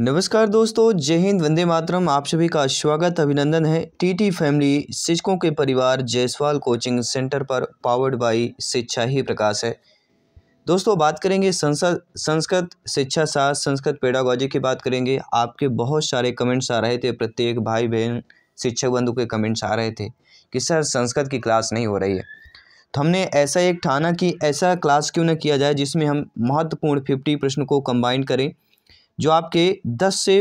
नमस्कार दोस्तों जय हिंद वंदे मातरम आप सभी का स्वागत अभिनंदन है टीटी फैमिली शिक्षकों के परिवार जयसवाल कोचिंग सेंटर पर पावर्ड बाई शिक्षा ही प्रकाश है दोस्तों बात करेंगे संसद संस्कृत शिक्षा सा संस्कृत पेडागोजी की बात करेंगे आपके बहुत सारे कमेंट्स आ रहे थे प्रत्येक भाई बहन शिक्षक बंधु के कमेंट्स आ रहे थे कि सर संस्कृत की क्लास नहीं हो रही है तो हमने ऐसा एक ठाना कि ऐसा क्लास क्यों ना किया जाए जिसमें हम महत्वपूर्ण फिफ्टी प्रश्न को कंबाइन करें जो आपके दस से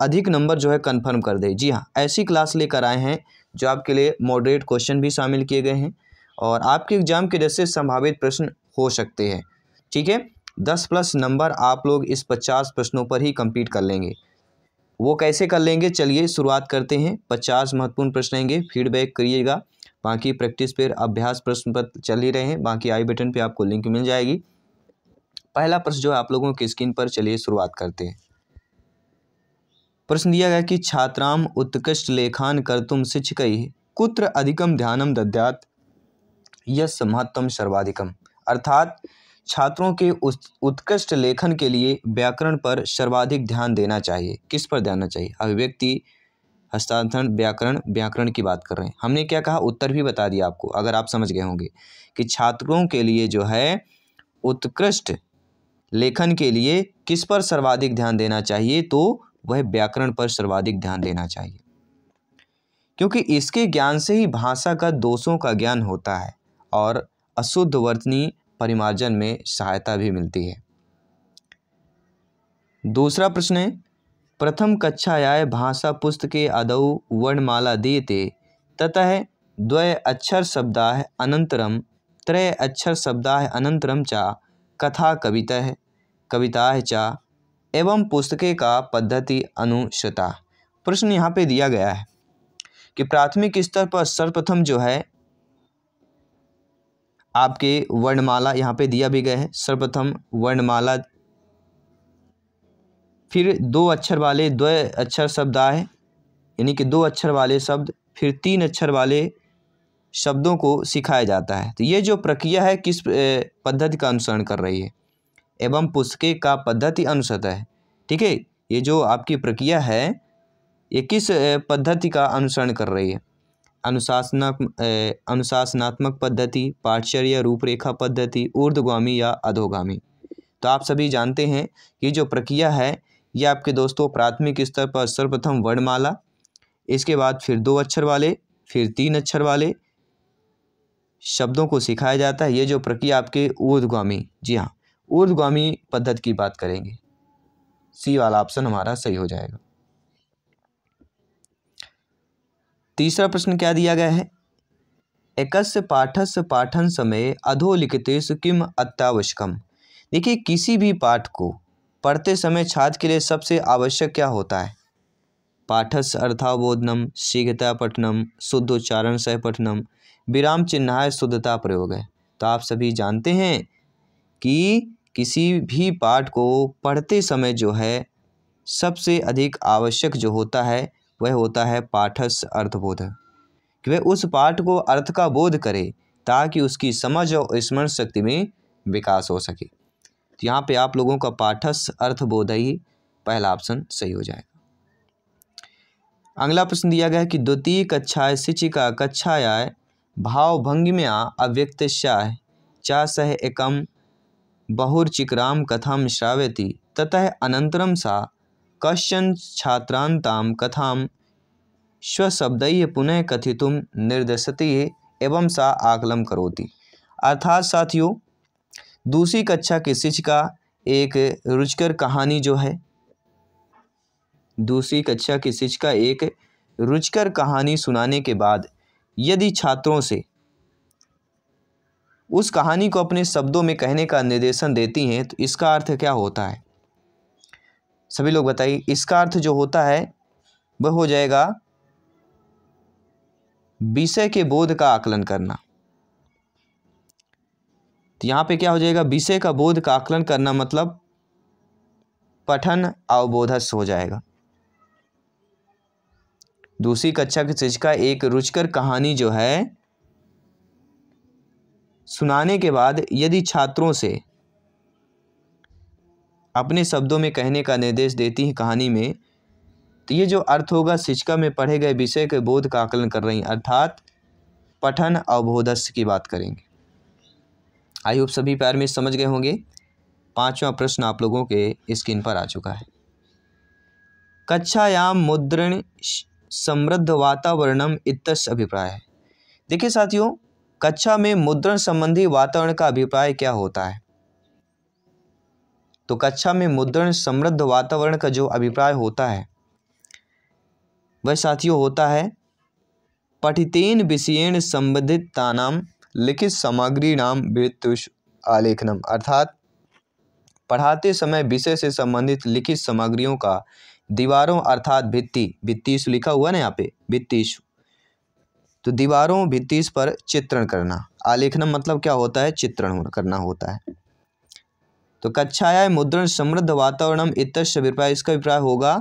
अधिक नंबर जो है कन्फर्म कर दे जी हाँ ऐसी क्लास लेकर आए हैं जो आपके लिए मॉडरेट क्वेश्चन भी शामिल किए गए हैं और आपके एग्जाम के जैसे संभावित प्रश्न हो सकते हैं ठीक है दस प्लस नंबर आप लोग इस पचास प्रश्नों पर ही कंप्लीट कर लेंगे वो कैसे कर लेंगे चलिए शुरुआत करते हैं पचास महत्वपूर्ण प्रश्न आएंगे फीडबैक करिएगा बाकी प्रैक्टिस पर अभ्यास प्रश्न पर चल ही रहे हैं बाकी आई बटन पे आपको लिंक मिल जाएगी पहला प्रश्न जो है आप लोगों की स्क्रीन पर चलिए शुरुआत करते हैं प्रश्न दिया गया कि छात्राम उत्कृष्ट लेखान कर तुम शिक्षक कुत्र अधिकम ध्यानम दद्यात यस महत्तम सर्वाधिकम अर्थात छात्रों के उत्कृष्ट लेखन के लिए व्याकरण पर सर्वाधिक ध्यान देना चाहिए किस पर ध्यान देना चाहिए अभिव्यक्ति हस्तांतरण व्याकरण व्याकरण की बात कर रहे हैं हमने क्या कहा उत्तर भी बता दिया आपको अगर आप समझ गए होंगे कि छात्रों के लिए जो है उत्कृष्ट लेखन के लिए किस पर सर्वाधिक ध्यान देना चाहिए तो वह व्याकरण पर सर्वाधिक ध्यान देना चाहिए क्योंकि इसके ज्ञान से ही भाषा का दोषों का ज्ञान होता है और अशुद्ध वर्तनी परिमार्जन में सहायता भी मिलती है दूसरा प्रश्न है प्रथम आय भाषा पुस्तक के आदौ वर्णमाला दिए ततः द्वय अक्षर शब्दाह अनंतरम त्रय अक्षर शब्दाह अनंतरम चा कथा कविता है कविताः चा एवं पुस्तकें का पद्धति अनुश्रता प्रश्न यहाँ पे दिया गया है कि प्राथमिक स्तर पर सर्वप्रथम जो है आपके वर्णमाला यहाँ पे दिया भी गया है सर्वप्रथम वर्णमाला फिर दो अक्षर वाले द्व अक्षर शब्द आए यानी कि दो अक्षर वाले शब्द फिर तीन अक्षर वाले शब्दों को सिखाया जाता है तो ये जो प्रक्रिया है किस पद्धति का अनुसरण कर रही है एवं पुस्तके का पद्धति अनुसत है ठीक है ये जो आपकी प्रक्रिया है ये किस पद्धति का अनुसरण कर रही है अनुशासनात्मक अनुशासनात्मक पद्धति पाठचर्य रूपरेखा पद्धति ऊर्ध्वगामी या अधोगामी तो आप सभी जानते हैं कि जो प्रक्रिया है ये आपके दोस्तों प्राथमिक स्तर पर सर्वप्रथम वर्णमाला इसके बाद फिर दो अक्षर वाले फिर तीन अक्षर वाले शब्दों को सिखाया जाता है ये जो प्रक्रिया आपके ऊर्ध्वगामी जी हाँ ऊर्धगामी पद्धति की बात करेंगे सी वाला ऑप्शन हमारा सही हो जाएगा तीसरा प्रश्न क्या दिया गया है एकस्य पाठस पाठन समय अधोलिखित किम अत्यावश्यकम देखिए किसी भी पाठ को पढ़ते समय छात्र के लिए सबसे आवश्यक क्या होता है पाठस अर्थावबोधनम शीघ्रता पठनम शुद्ध उच्चारण सह पठनम विराम चिन्हाय शुद्धता प्रयोग है तो आप सभी जानते हैं कि किसी भी पाठ को पढ़ते समय जो है सबसे अधिक आवश्यक जो होता है वह होता है पाठस अर्थबोध कि वह उस पाठ को अर्थ का बोध करे ताकि उसकी समझ और स्मरण शक्ति में विकास हो सके तो यहाँ पे आप लोगों का पाठस अर्थबोध ही पहला ऑप्शन सही हो जाएगा अगला प्रश्न दिया गया है कि द्वितीय कक्षाएं शिक्षिका कक्षाया भावभंगिमया अव्यक्त चा सह एकम बहुर्चिक्राम कथा श्रावती ततः अनतर सा कशन छात्रता कथा कथां पुनः कथितुं निर्देशति एवं सा आकलन करोती अर्थात साथियों दूसरी कक्षा के शिक्षिका एक रुचकर कहानी जो है दूसरी कक्षा की शिक्षिका एक रुचकर कहानी सुनाने के बाद यदि छात्रों से उस कहानी को अपने शब्दों में कहने का निर्देशन देती हैं तो इसका अर्थ क्या होता है सभी लोग बताइए इसका अर्थ जो होता है वह हो जाएगा विषय के बोध का आकलन करना तो यहाँ पे क्या हो जाएगा विषय का बोध का आकलन करना मतलब पठन अवबोधस हो जाएगा दूसरी कक्षा की शिक्षिका एक रुचकर कहानी जो है सुनाने के बाद यदि छात्रों से अपने शब्दों में कहने का निर्देश देती है कहानी में तो ये जो अर्थ होगा शिक्षिका में पढ़े गए विषय के बोध का आकलन कर रही हैं अर्थात पठन अवबोधस्य की बात करेंगे आई होप सभी प्यार में समझ गए होंगे पांचवा प्रश्न आप लोगों के स्क्रीन पर आ चुका है कक्षायाम मुद्रण समृद्ध वातावरणम इत अभिप्राय है देखिए साथियों कक्षा में मुद्रण संबंधी वातावरण का अभिप्राय क्या होता है तो कक्षा में मुद्रण समृद्ध वातावरण का जो अभिप्राय होता है वह साथियों होता है पठितेन संबंधित तानाम लिखित सामग्री नाम वृत्युष आलेखनम अर्थात पढ़ाते समय विषय से संबंधित लिखित सामग्रियों का दीवारों अर्थात भित्ति भित्तीशु लिखा हुआ ना यहाँ पे भित्तीशु तो दीवारों भित्तीस पर चित्रण करना आलेखनम मतलब क्या होता है चित्रण करना होता है तो कक्षाया मुद्रण समृद्ध वातावरणम इत्य अभिप्राय इसका अभिप्राय होगा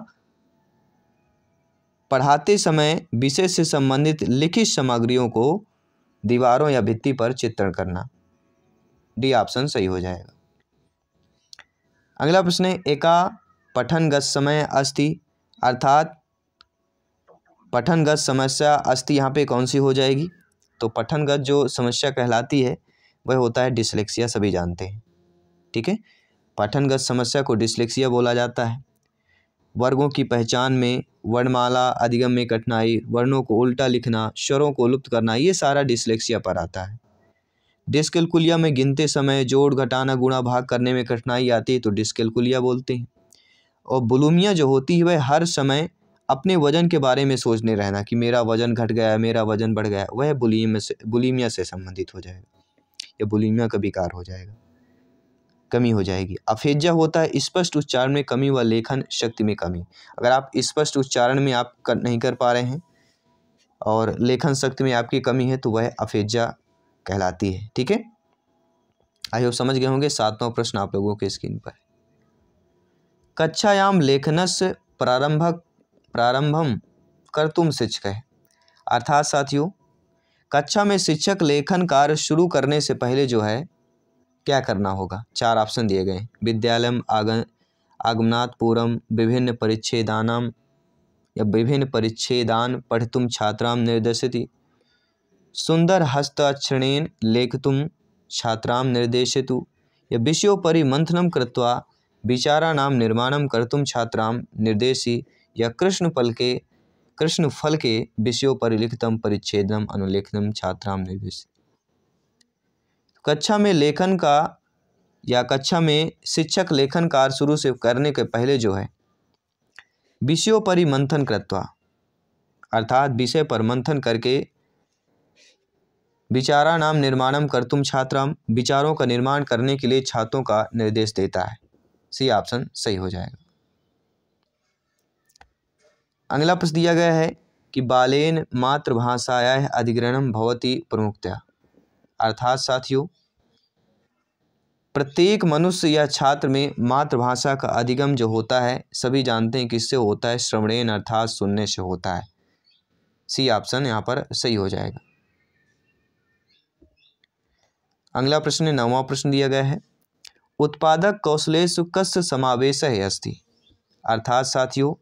पढ़ाते समय विषय से संबंधित लिखित सामग्रियों को दीवारों या भित्ति पर चित्रण करना डी ऑप्शन सही हो जाएगा अगला प्रश्न है एका पठन गत समय अस्थि अर्थात पठनगत समस्या अस्थि यहाँ पे कौन सी हो जाएगी तो पठनगत जो समस्या कहलाती है वह होता है डिसलेक्सिया सभी जानते हैं ठीक है पठनगत समस्या को डिसलेक्सिया बोला जाता है वर्गों की पहचान में वर्णमाला अधिगम में कठिनाई वर्णों को उल्टा लिखना स्वरों को लुप्त करना ये सारा डिसलेक्सिया पर आता है डिस्कैलकुलिया में गिनते समय जोड़ घटाना गुणा भाग करने में कठिनाई आती है तो डिस्कैलकुलिया बोलते हैं और बुलूमिया जो होती है वह हर समय अपने वज़न के बारे में सोचने रहना कि मेरा वज़न घट गया मेरा वज़न बढ़ गया वह बुलीमिया से बुलीमिया से संबंधित हो जाएगा या बुलीमिया का विकार हो जाएगा कमी हो जाएगी अफेजा होता है स्पष्ट उच्चारण में कमी व लेखन शक्ति में कमी अगर आप स्पष्ट उच्चारण में आप कर, नहीं कर पा रहे हैं और लेखन शक्ति में आपकी कमी है तो वह अफेजा कहलाती है ठीक है आई होप समझ गए होंगे सातवां प्रश्न आप लोगों के स्क्रीन पर कक्षायाम लेखनस प्रारंभक प्रारंभम कर तुम शिक्षक है अर्थात साथियों कक्षा में शिक्षक लेखन कार्य शुरू करने से पहले जो है क्या करना होगा चार ऑप्शन दिए गए विद्यालय आगन आगमनात् पूर्व विभिन्न परिच्छेदानम या विभिन्न परिच्छेदान पठितुम छात्राम निर्देशति सुंदर हस्ताक्षरणेन लेखितुम छात्राम निर्देशतु या विषयोपरि मंथनम कृत्वा विचाराणाम निर्माणम कर्तुम छात्राम निर्देशी या कृष्ण फल के कृष्ण फल के विषयों पर लिखितम परिच्छेदम अनुलेखनम छात्राम निर्देश कक्षा में लेखन का या कक्षा में शिक्षक लेखन कार्य शुरू से करने के पहले जो है विषयों पर ही मंथन कृत्वा अर्थात विषय पर मंथन करके विचारा नाम निर्माणम तुम छात्राम विचारों का निर्माण करने के लिए छात्रों का निर्देश देता है सी ऑप्शन सही हो जाएगा अगला प्रश्न दिया गया है कि बालेन मातृभाषाया अधिग्रहण भवती प्रमुखतया अर्थात साथियों प्रत्येक मनुष्य या छात्र में मातृभाषा का अधिगम जो होता है सभी जानते हैं किससे होता है श्रवणेन अर्थात सुनने से होता है सी ऑप्शन यहाँ पर सही हो जाएगा अगला प्रश्न नवा प्रश्न दिया गया है उत्पादक कौशलेश कस समावेश अस्थि अर्थात साथियों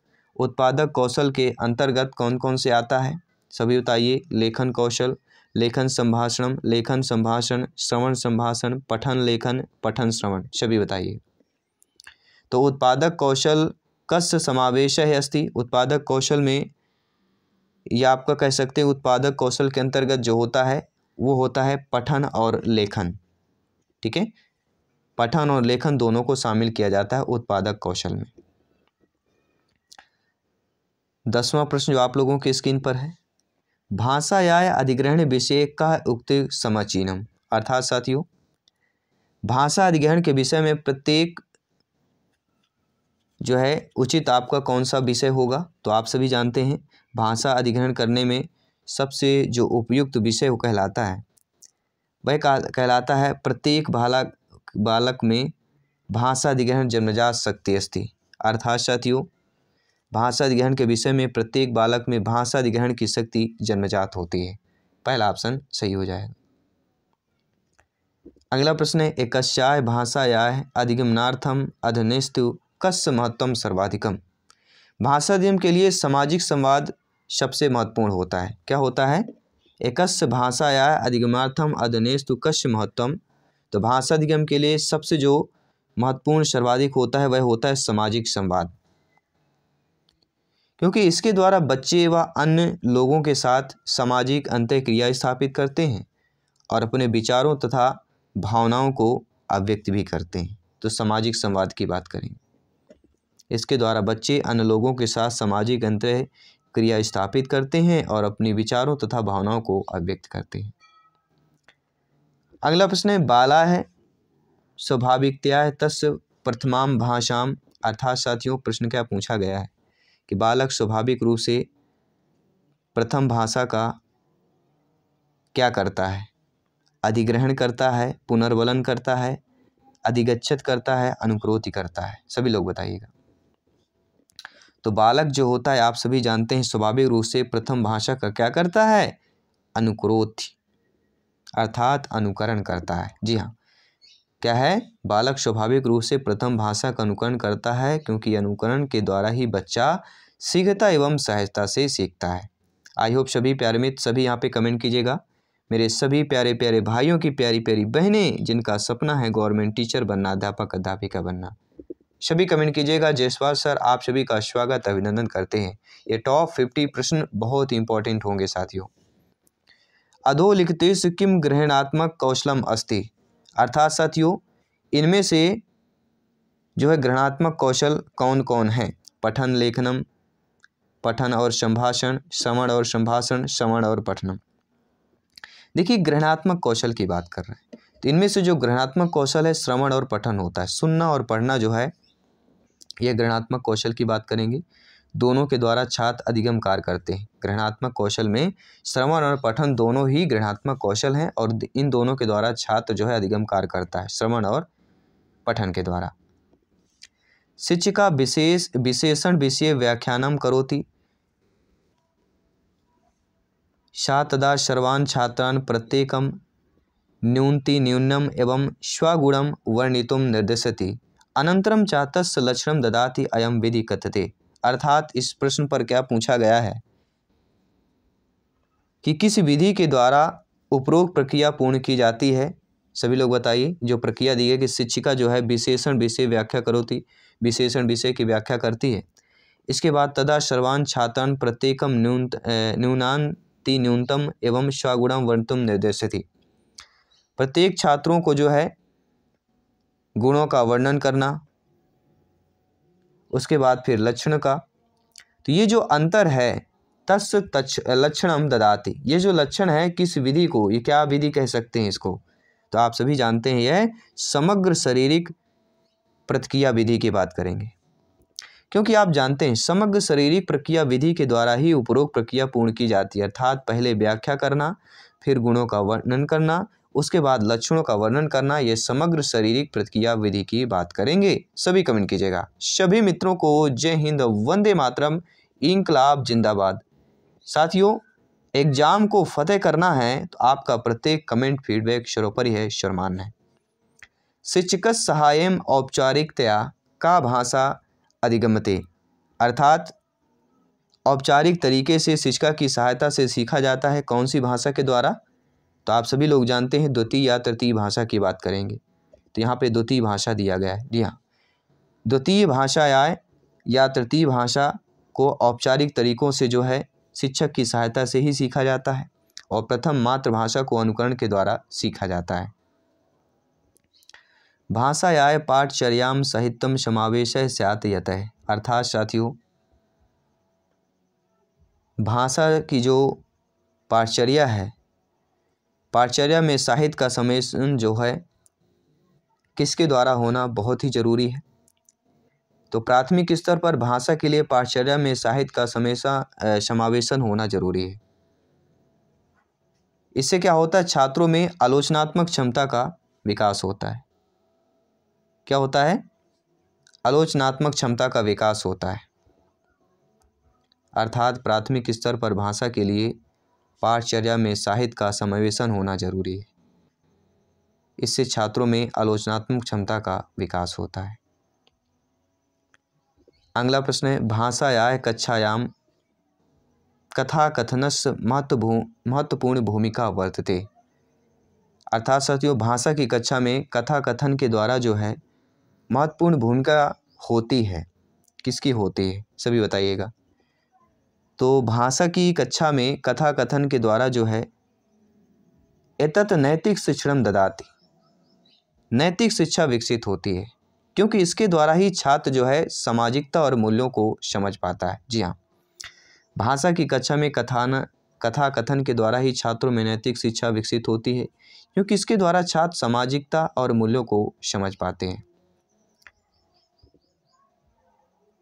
उत्पादक कौशल के अंतर्गत कौन कौन से आता है सभी बताइए लेखन कौशल लेखन संभाषण लेखन संभाषण श्रवण संभाषण पठन लेखन पठन श्रवण सभी बताइए तो उत्पादक कौशल कस समावेश है अस्थि उत्पादक कौशल में या आपका कह सकते हैं उत्पादक कौशल के अंतर्गत जो होता है वो होता है पठन और लेखन ठीक है पठन और लेखन दोनों को शामिल किया जाता है उत्पादक कौशल में दसवां प्रश्न जो आप लोगों के स्क्रीन पर है या अधिग्रहण विषय का उक्त समाचीनम अर्थात साथियों भाषा अधिग्रहण के विषय में प्रत्येक जो है उचित आपका कौन सा विषय होगा तो आप सभी जानते हैं भाषा अधिग्रहण करने में सबसे जो उपयुक्त विषय वो कहलाता है वह कहलाता है प्रत्येक बालक बालक में भाषा अधिग्रहण जन्मजात शक्ति अस्थि अर्थात साथियों भाषा अधिग्रहण के विषय में प्रत्येक बालक में भाषा अधिग्रहण की शक्ति जन्मजात होती है पहला ऑप्शन सही हो जाएगा अगला प्रश्न है एकस्याय भाषायाय अधिगमनार्थम अधनेस्तु कस्य महत्वम सर्वाधिकम भाषा अधिगम के लिए सामाजिक संवाद सबसे महत्वपूर्ण होता है क्या होता है एकस्य भाषायाय अधिगमार्थम अधनेस्तु कस्य महत्वम तो भाषा अधिगम के लिए सबसे जो महत्वपूर्ण सर्वाधिक होता है वह होता है सामाजिक संवाद क्योंकि इसके द्वारा बच्चे व अन्य लोगों के साथ सामाजिक अंत्यक्रिया स्थापित करते हैं और अपने विचारों तथा भावनाओं को अव्यक्त भी करते हैं तो सामाजिक संवाद की बात करेंगे इसके द्वारा बच्चे अन्य लोगों के साथ सामाजिक अंतर क्रिया स्थापित करते हैं और अपने विचारों तथा भावनाओं को अव्यक्त करते हैं अगला प्रश्न है बाला है स्वाभाविकतया है तस् प्रथमाम भाषाम अर्थात साथियों प्रश्न क्या पूछा गया है कि बालक स्वाभाविक रूप से प्रथम भाषा का क्या करता है अधिग्रहण करता है पुनर्वलन करता है अधिगच्छत करता है अनुक्रोति करता है सभी लोग बताइएगा तो बालक जो होता है आप सभी जानते हैं स्वाभाविक रूप से प्रथम भाषा का क्या करता है अनुक्रोथ अर्थात अनुकरण करता है जी हाँ क्या है बालक स्वाभाविक रूप से प्रथम भाषा का अनुकरण करता है क्योंकि अनुकरण के द्वारा ही बच्चा सीखता एवं सहजता से सीखता है आई होप सभी प्यारे मित्र सभी यहाँ पे कमेंट कीजिएगा मेरे सभी प्यारे प्यारे भाइयों की प्यारी प्यारी बहनें जिनका सपना है गवर्नमेंट टीचर बनना अध्यापक अध्यापिका बनना सभी कमेंट कीजिएगा जयसवाल सर आप सभी का स्वागत अभिनंदन करते हैं ये टॉप फिफ्टी प्रश्न बहुत इंपॉर्टेंट होंगे साथियों अधोलिखित किम ग्रहणात्मक कौशलम अस्थि अर्थात साथियों इनमें से जो है ग्रहणात्मक कौशल कौन कौन है पठन लेखनम पठन और संभाषण श्रवण और संभाषण श्रवण और पठनम देखिए ग्रहणात्मक कौशल की बात कर रहे हैं तो इनमें से जो ग्रहणात्मक कौशल है श्रवण और पठन होता है सुनना और पढ़ना जो है यह ग्रहणात्मक कौशल की बात करेंगे दोनों के द्वारा छात्र अधिगम कार्य करते हैं ग्रहणात्मक कौशल में श्रवण और पठन दोनों ही ग्रहणात्मक कौशल हैं और इन दोनों के द्वारा छात्र जो है अधिगम कार्य करता है श्रवण और पठन के द्वारा शिक्षिका विशेष विशेषण विषय व्याख्यानम करोती सा तदा सर्वान् छात्रान् न्यूनति न्यूनम एवं स्वगुणम वर्णितुम निर्देशती अनंतरम चातस्य तस्य ददाति अयम विधि कथते अर्थात इस प्रश्न पर क्या पूछा गया है कि किस विधि के द्वारा उपरोक्त प्रक्रिया पूर्ण की जाती है सभी लोग बताइए जो प्रक्रिया दी है कि शिक्षिका जो है विशेषण विषय व्याख्या करोती विशेषण विषय की व्याख्या करती है इसके बाद तदा सर्वान छात्रन प्रत्येकम न्यून न्यूनांति न्यूनतम एवं स्वगुणम वर्तुम निर्देश थी प्रत्येक छात्रों को जो है गुणों का वर्णन करना उसके बाद फिर लक्षण का तो ये जो अंतर है तस् तच लक्षणम ददाति ये जो लक्षण है किस विधि को ये क्या विधि कह सकते हैं इसको तो आप सभी जानते हैं यह समग्र शारीरिक प्रतिक्रिया विधि की बात करेंगे क्योंकि आप जानते हैं समग्र शारीरिक प्रक्रिया विधि के द्वारा ही उपरोक्त प्रक्रिया पूर्ण की जाती है अर्थात पहले व्याख्या करना फिर गुणों का वर्णन करना उसके बाद लक्षणों का वर्णन करना ये समग्र शारीरिक प्रतिक्रिया विधि की बात करेंगे सभी कमेंट कीजिएगा सभी मित्रों को जय हिंद वंदे मातरम इंकलाब जिंदाबाद साथियों एग्जाम को फतेह करना है तो आपका प्रत्येक कमेंट फीडबैक सर्वोपरि है शर्मान है शिक्षक सहाय औपचारिकतया का भाषा अधिगमते अर्थात औपचारिक तरीके से शिक्षिका की सहायता से सीखा जाता है कौन सी भाषा के द्वारा तो आप सभी लोग जानते हैं द्वितीय या तृतीय भाषा की बात करेंगे तो यहाँ पे द्वितीय भाषा दिया गया है जी हाँ द्वितीय भाषा आए या तृतीय भाषा को औपचारिक तरीकों से जो है शिक्षक की सहायता से ही सीखा जाता है और प्रथम मातृभाषा को अनुकरण के द्वारा सीखा जाता है भाषा आय पाठचर्याम साहित्यम समावेश स्यात यत है अर्थात साथियों भाषा की जो पाठचर्या है पाठचर्या में साहित्य का सम्मेलन जो है किसके द्वारा होना बहुत ही ज़रूरी है तो प्राथमिक स्तर पर भाषा के लिए पाठचर्या में साहित्य का हमेशा समावेशन होना जरूरी है इससे क्या होता है छात्रों में आलोचनात्मक क्षमता का विकास होता है क्या होता है आलोचनात्मक क्षमता का विकास होता है अर्थात प्राथमिक स्तर पर भाषा के लिए पाठचर्या में साहित्य का समावेशन होना जरूरी है इससे छात्रों में आलोचनात्मक क्षमता का विकास होता है अगला प्रश्न है भाषायाय कक्षायाम कथा कथनस महत्वभू महत्वपूर्ण भूमिका वर्तते अर्थात साथियों भाषा की कक्षा में कथा कथन के द्वारा जो है महत्वपूर्ण भूमिका होती है किसकी होती है सभी बताइएगा तो भाषा की कक्षा में कथा कथन के द्वारा जो है एतत् नैतिक शिक्षण ददाती नैतिक शिक्षा विकसित होती है क्योंकि इसके द्वारा ही छात्र जो है सामाजिकता और मूल्यों को समझ पाता है जी हाँ भाषा की कक्षा में कथान कथा कथन के द्वारा ही छात्रों में नैतिक शिक्षा विकसित होती है क्योंकि इसके द्वारा छात्र सामाजिकता और मूल्यों को समझ पाते हैं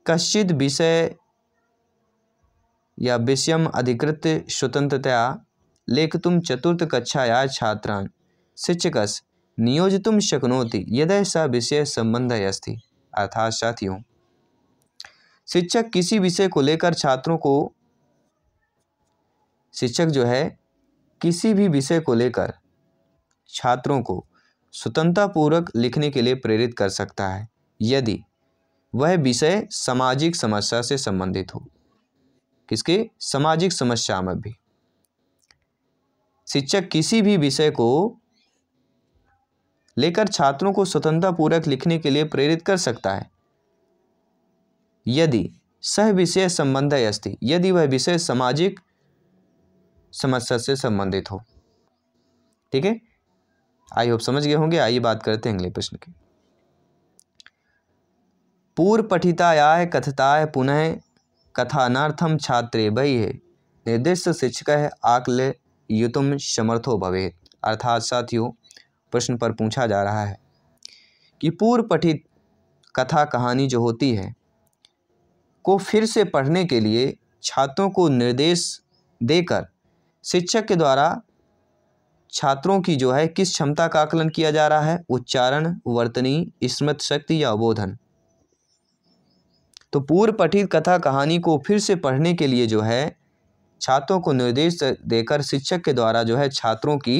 कश्चित विषय या विषयम् अधिकृत्य स्वतन्त्रतया लेखितुं चतुर्थकक्षायाः छात्रा शिक्षक नियोजितुं शक्नोति यदि विषय संबंध अस्थि अर्थात साथियों शिक्षक किसी विषय को लेकर छात्रों को शिक्षक जो है किसी भी विषय को लेकर छात्रों को स्वतंत्रतापूर्वक लिखने के लिए प्रेरित कर सकता है यदि वह विषय सामाजिक समस्या से संबंधित हो इसके सामाजिक समस्या में भी शिक्षक किसी भी विषय को लेकर छात्रों को स्वतंत्रता पूर्वक लिखने के लिए प्रेरित कर सकता है यदि सह विषय संबंध अस्थि यदि वह विषय सामाजिक समस्या से संबंधित हो ठीक है आई होप समझ गए होंगे आइए बात करते हैं अगले प्रश्न की पूर्व पठितायाय कथताय पुनः कथानार्थम छात्रे है निर्दिष्ट शिक्षक है आकल युतुम समर्थो भवे अर्थात साथियों प्रश्न पर पूछा जा रहा है कि पूर्व पठित कथा कहानी जो होती है को फिर से पढ़ने के लिए छात्रों को निर्देश देकर शिक्षक के द्वारा छात्रों की जो है किस क्षमता का आकलन किया जा रहा है उच्चारण वर्तनी स्मृत शक्ति या अबोधन तो पूर्व पठित कथा कहानी को फिर से पढ़ने के लिए जो है छात्रों को निर्देश देकर शिक्षक के द्वारा जो है छात्रों की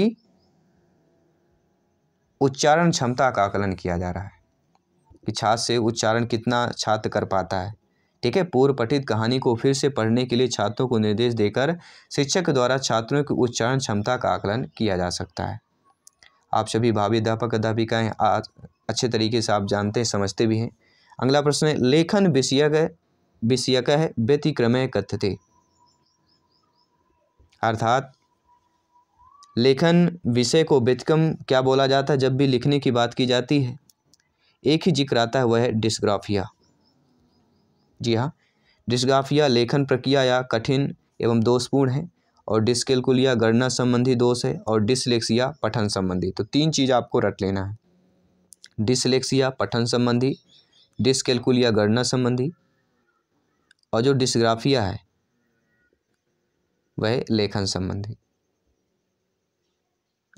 उच्चारण क्षमता का आकलन किया जा रहा है कि छात्र से उच्चारण कितना छात्र कर पाता है ठीक है पूर्व पठित कहानी को फिर से पढ़ने के लिए छात्रों को निर्देश देकर शिक्षक द्वारा छात्रों की उच्चारण क्षमता का आकलन किया जा सकता है आप सभी भावी अध्यापक अध्यापिकाएँ अच्छे तरीके से आप जानते समझते भी हैं अगला प्रश्न है लेखन विषयक विषयक है व्यतिक्रमय कथ्यते अर्थात लेखन विषय को व्यतिक्रम क्या बोला जाता है जब भी लिखने की बात की जाती है एक ही जिक्र आता है वह है डिस्ग्राफिया जी हाँ डिस्ग्राफिया लेखन प्रक्रिया या कठिन एवं दोषपूर्ण है और डिस्केलकुलिया गणना संबंधी दोष है और डिसलेक्सिया पठन संबंधी तो तीन चीज़ आपको रट लेना है डिसलेक्सिया पठन संबंधी डिसकेलकुलिया गणना संबंधी और जो डिसग्राफिया है वह लेखन संबंधी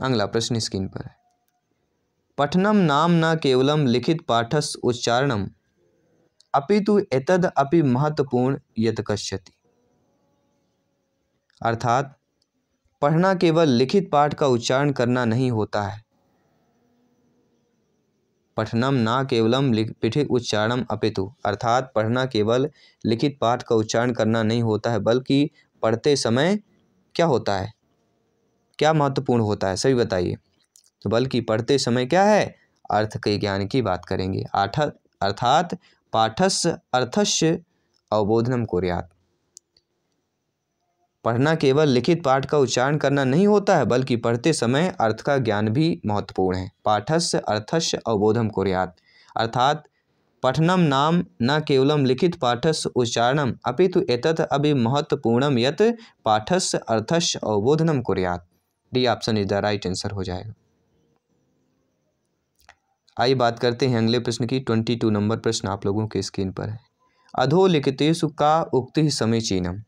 अगला प्रश्न स्क्रीन पर है पठनम नाम न केवलम लिखित पाठस उच्चारणम अपितु एतद अपि महत्वपूर्ण यत कश्यति अर्थात पढ़ना केवल लिखित पाठ का उच्चारण करना नहीं होता है पठनम न केवलम पीठिक उच्चारणम अपितु अर्थात पढ़ना केवल लिखित पाठ का उच्चारण करना नहीं होता है बल्कि पढ़ते समय क्या होता है क्या महत्वपूर्ण होता है सभी बताइए तो बल्कि पढ़ते समय क्या है अर्थ के ज्ञान की बात करेंगे आठ अर्थात पाठस अर्थस्य अवबोधनम कुरियात पढ़ना केवल लिखित पाठ का उच्चारण करना नहीं होता है बल्कि पढ़ते समय अर्थ का ज्ञान भी महत्वपूर्ण है पाठस्य अर्थस्य अवबोधम कुरियात अर्थात पठनम नाम न केवलम लिखित पाठस्य उच्चारणम अपितु एतत अभी महत्वपूर्णम यत पाठस्य अर्थस्य अवबोधनम कुरियात D option is the right answer हो जाएगा आइए बात करते हैं अगले प्रश्न की ट्वेंटी टू नंबर प्रश्न आप लोगों के स्क्रीन पर है अधोलिखितेशु का उक्ति समीचीनम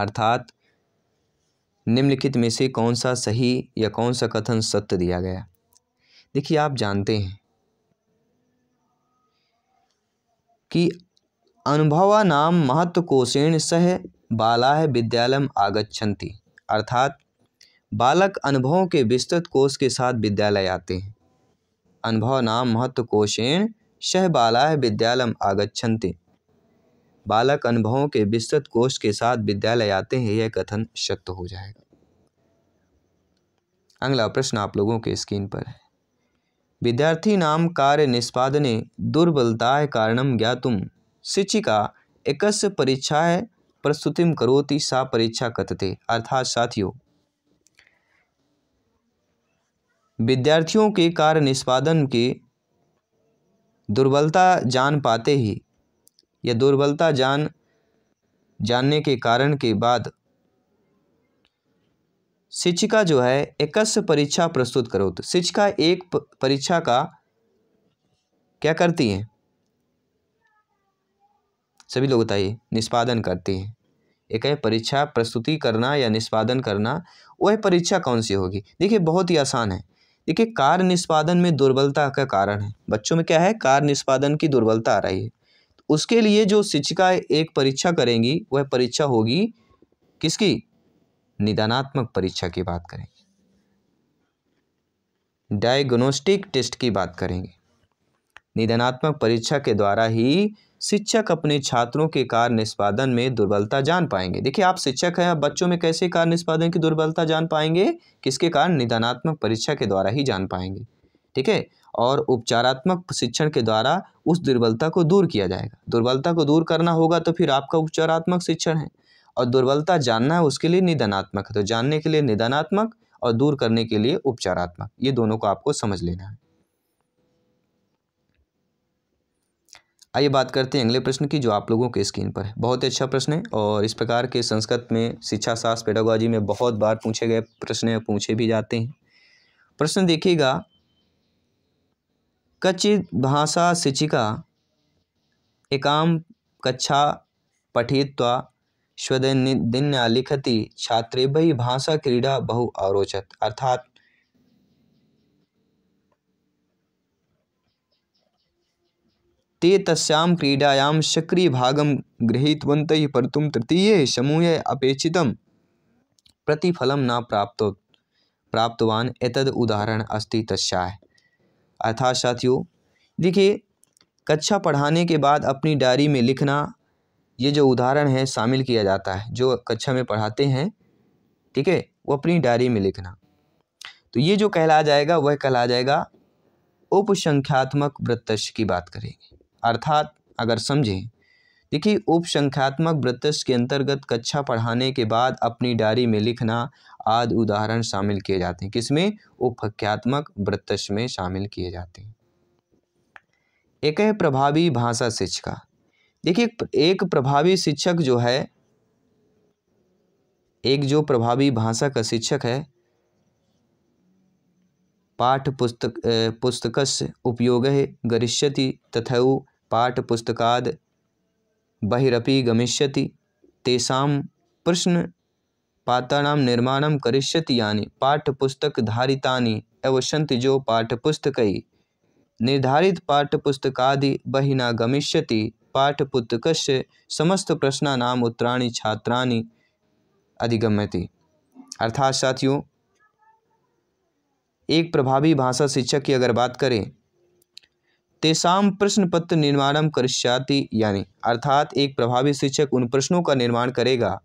अर्थात निम्नलिखित में से कौन सा सही या कौन सा कथन सत्य दिया गया देखिए आप जानते हैं कि अनुभवा नाम महत्व कोशेण सह बाला है विद्यालय आगच्छन्ति अर्थात बालक अनुभवों के विस्तृत कोष के साथ विद्यालय आते हैं अनुभव नाम महत्व कोशेण शह बाला विद्यालय आगछन्ति बालक अनुभवों के विस्तृत कोष के साथ विद्यालय आते हैं यह कथन सत्य हो जाएगा अगला प्रश्न आप लोगों के स्क्रीन पर है विद्यार्थी नाम कार्य निष्पादने दुर्बलताय कारणम ज्ञातुम शिक्षिका एकस्य परीक्षाएं प्रस्तुतिम करोति सा परीक्षा कथते अर्थात साथियों विद्यार्थियों के कार्य निष्पादन की दुर्बलता जान पाते ही यह दुर्बलता जान जानने के कारण के बाद शिक्षिका जो है एकस्य परीक्षा प्रस्तुत करो तो शिक्षिका एक परीक्षा का क्या करती हैं सभी लोग बताइए निष्पादन करती हैं एक है परीक्षा प्रस्तुति करना या निष्पादन करना वह परीक्षा कौन सी होगी देखिए बहुत ही आसान है देखिए कार्य निष्पादन में दुर्बलता का कारण है बच्चों में क्या है कार्य निष्पादन की दुर्बलता आ रही है उसके लिए जो शिक्षिका एक परीक्षा करेंगी वह परीक्षा होगी किसकी निदानात्मक परीक्षा की बात करेंगे डायग्नोस्टिक टेस्ट की बात करेंगे निदानात्मक परीक्षा के द्वारा ही शिक्षक अपने छात्रों के कार्य निष्पादन में दुर्बलता जान पाएंगे देखिए आप शिक्षक हैं आप बच्चों में कैसे कार्य निष्पादन की दुर्बलता जान पाएंगे किसके कारण निदानात्मक परीक्षा के द्वारा ही जान पाएंगे ठीक है और उपचारात्मक शिक्षण के द्वारा उस दुर्बलता को दूर किया जाएगा दुर्बलता को दूर करना होगा तो फिर आपका उपचारात्मक शिक्षण है और दुर्बलता जानना है उसके लिए निदानात्मक है तो जानने के लिए निदानात्मक और दूर करने के लिए उपचारात्मक ये दोनों को आपको समझ लेना है आइए बात करते हैं अगले प्रश्न की जो आप लोगों के स्क्रीन पर है बहुत ही अच्छा प्रश्न है और इस प्रकार के संस्कृत में शिक्षा शास्त्र पेडागोजी में बहुत बार पूछे गए प्रश्न पूछे भी जाते हैं प्रश्न देखिएगा कचित् भाषा शिक्षिका एकां कक्षा पठित्वा छात्रे लिखति भाषा भाषाक्रीडा बहु अरोचत अर्थात ते सक्रिय भागम गृहीतवंत पर तुम तृतीय समूह अपेक्षित प्रतिफलम न प्राप्त प्राप्तवान एतद उदाहरण अस्ति है अर्थात साथियों देखिए कक्षा पढ़ाने के बाद अपनी डायरी में लिखना ये जो उदाहरण है शामिल किया जाता है जो कक्षा में पढ़ाते हैं ठीक है वो अपनी डायरी में लिखना तो ये जो कहला जाएगा वह कहला जाएगा उपसंख्यात्मक वृत्तश की बात करेंगे अर्थात अगर समझें देखिए उपसंख्यात्मक वृत्तश के अंतर्गत कक्षा पढ़ाने के बाद अपनी डायरी में लिखना आदि उदाहरण शामिल किए जाते हैं किसमें उपख्यात्मक वृत्त में शामिल किए जाते हैं एक है प्रभावी भाषा शिक्षिका देखिए एक प्रभावी शिक्षक जो है एक जो प्रभावी भाषा का शिक्षक है पाठ पुस्तक पुस्तक उपयोग गरिष्यति तथा पाठ पुस्तकाद बहिरपि गमिष्यति तेषाम प्रश्न पाता निर्माण करिष्यति यानि पाठ्यपुस्तकधारितानि एव सन्ति यो पाठ्यपुस्तकैः निर्धारितपाठ्यपुस्तकादि बहिः न गमिष्यति समस्त समस्तप्रश्नानाम् उत्तराणि छात्राणि अधिगम्यति अर्थात साथियों एक प्रभावी भाषा शिक्षक की अगर बात करें तेसाम प्रश्न पत्र निर्माण करिष्याति यानी अर्थात एक प्रभावी शिक्षक उन प्रश्नों का निर्माण करेगा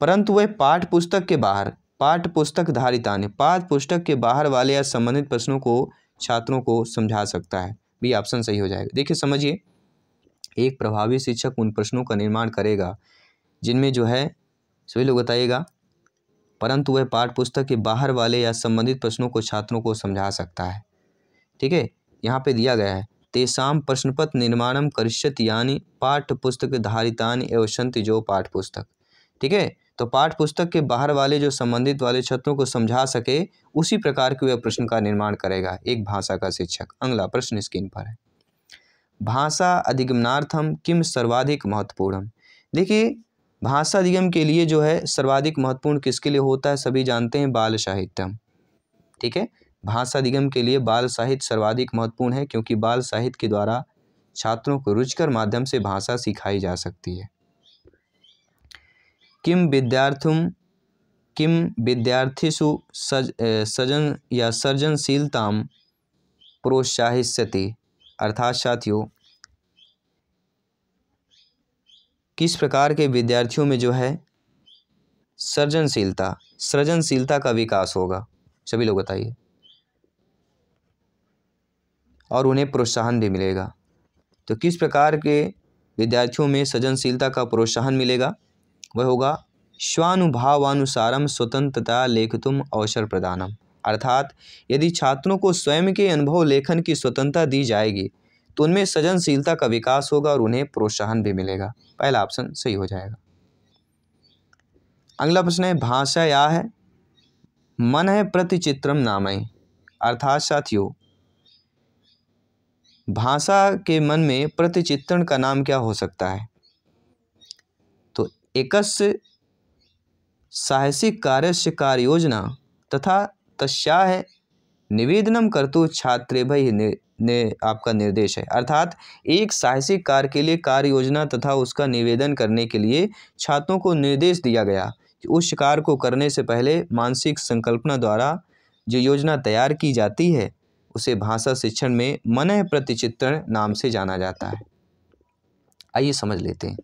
परंतु वह पाठ पुस्तक के बाहर पाठ पुस्तक आने पाठ पुस्तक के बाहर वाले या संबंधित प्रश्नों को छात्रों को समझा सकता है भी ऑप्शन सही हो जाएगा देखिए समझिए एक प्रभावी शिक्षक उन प्रश्नों का निर्माण करेगा जिनमें जो है सभी लोग बताइएगा परंतु वह पाठ पुस्तक के बाहर वाले या संबंधित प्रश्नों को छात्रों को समझा सकता है ठीक है यहाँ पे दिया गया है तेषाम पत्र निर्माणम करिष्यत यानी पाठ्य पुस्तक धारितान एवं जो पाठ्यपुस्तक पुस्तक ठीक है तो पाठ पुस्तक के बाहर वाले जो संबंधित वाले छात्रों को समझा सके उसी प्रकार के वह प्रश्न का निर्माण करेगा एक भाषा का शिक्षक अगला प्रश्न स्क्रीन पर है भाषा अधिगमनार्थम किम सर्वाधिक महत्वपूर्ण देखिए भाषा अधिगम के लिए जो है सर्वाधिक महत्वपूर्ण किसके लिए होता है सभी जानते हैं बाल साहित्यम ठीक है भाषा अधिगम के लिए बाल साहित्य सर्वाधिक महत्वपूर्ण है क्योंकि बाल साहित्य के द्वारा छात्रों को रुचकर माध्यम से भाषा सिखाई जा सकती है किम विद्यार्थुम किम विद्यार्थीसु सज सजन या सर्जनशीलता प्रोत्साहिष्यति अर्थात साथियों किस प्रकार के विद्यार्थियों में जो है सर्जनशीलता सृजनशीलता का विकास होगा सभी लोग बताइए और उन्हें प्रोत्साहन भी मिलेगा तो किस प्रकार के विद्यार्थियों में सृजनशीलता का प्रोत्साहन मिलेगा वह होगा स्वानुभावानुसारम स्वतंत्रता लेखतुम अवसर प्रदानम अर्थात यदि छात्रों को स्वयं के अनुभव लेखन की स्वतंत्रता दी जाएगी तो उनमें सृजनशीलता का विकास होगा और उन्हें प्रोत्साहन भी मिलेगा पहला ऑप्शन सही हो जाएगा अगला प्रश्न है भाषा या है मन है प्रतिचित्रम नाम है अर्थात साथियों भाषा के मन में प्रतिचित्रण का नाम क्या हो सकता है एकस्य से कार्य योजना तथा है निवेदन करतु छात्रेभ्य ने, ने आपका निर्देश है अर्थात एक साहसिक कार्य के लिए कार्य योजना तथा उसका निवेदन करने के लिए छात्रों को निर्देश दिया गया कि उस कार्य को करने से पहले मानसिक संकल्पना द्वारा जो योजना तैयार की जाती है उसे भाषा शिक्षण में मन प्रतिचित्रण नाम से जाना जाता है आइए समझ लेते हैं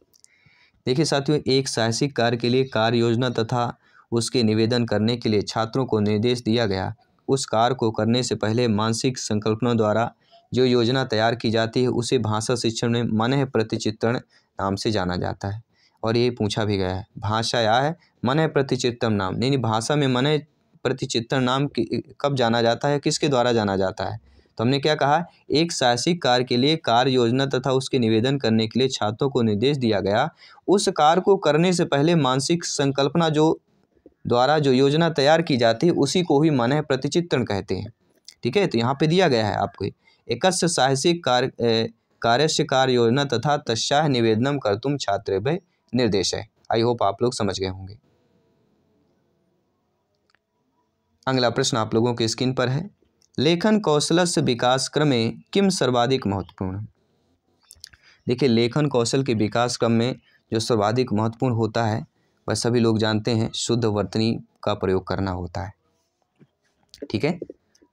देखिए साथियों एक साहसिक कार्य के लिए कार्य योजना तथा उसके निवेदन करने के लिए छात्रों को निर्देश दिया गया उस कार्य को करने से पहले मानसिक संकल्पनों द्वारा जो योजना तैयार की जाती है उसे भाषा शिक्षण में मन प्रतिचित्रण नाम से जाना जाता है और ये पूछा भी गया है भाषा या है मन प्रतिचित्तम नाम यानी भाषा में मन प्रतिचित्रण नाम कब जाना जाता है किसके द्वारा जाना जाता है तो हमने क्या कहा एक साहसिक कार्य के लिए कार्य योजना तथा उसके निवेदन करने के लिए छात्रों को निर्देश दिया गया उस कार्य को करने से पहले मानसिक संकल्पना जो द्वारा जो योजना तैयार की जाती है उसी को ही मन प्रतिचित्रण कहते हैं ठीक है तो यहाँ पे दिया गया है आपको एकस्य साहसिक कार्य कार्यस्य कार्य योजना तथा तस्याह निवेदनम कर तुम छात्र भय निर्देश है आई होप आप लोग समझ गए होंगे अगला प्रश्न आप लोगों की स्क्रीन पर है लेखन कौशल से विकास क्रम में किम सर्वाधिक महत्वपूर्ण देखिए लेखन कौशल के विकास क्रम में जो सर्वाधिक महत्वपूर्ण होता है वह सभी लोग जानते हैं शुद्ध वर्तनी का प्रयोग करना होता है ठीक है